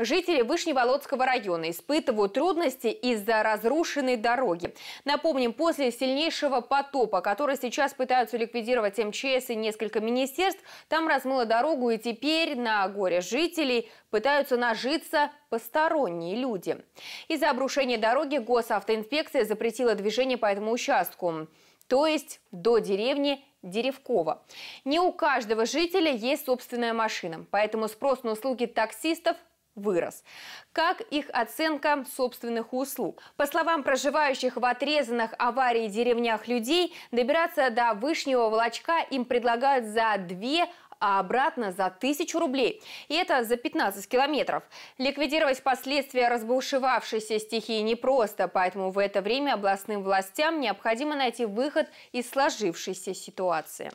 Жители Вышневолодского района испытывают трудности из-за разрушенной дороги. Напомним, после сильнейшего потопа, который сейчас пытаются ликвидировать МЧС и несколько министерств, там размыло дорогу и теперь на горе жителей пытаются нажиться посторонние люди. Из-за обрушения дороги госавтоинспекция запретила движение по этому участку, то есть до деревни Деревкова. Не у каждого жителя есть собственная машина, поэтому спрос на услуги таксистов вырос. Как их оценка собственных услуг? По словам проживающих в отрезанных аварии деревнях людей, добираться до Вышнего Волочка им предлагают за две а обратно за 1000 рублей. И это за 15 километров. Ликвидировать последствия разбушевавшейся стихии непросто, поэтому в это время областным властям необходимо найти выход из сложившейся ситуации.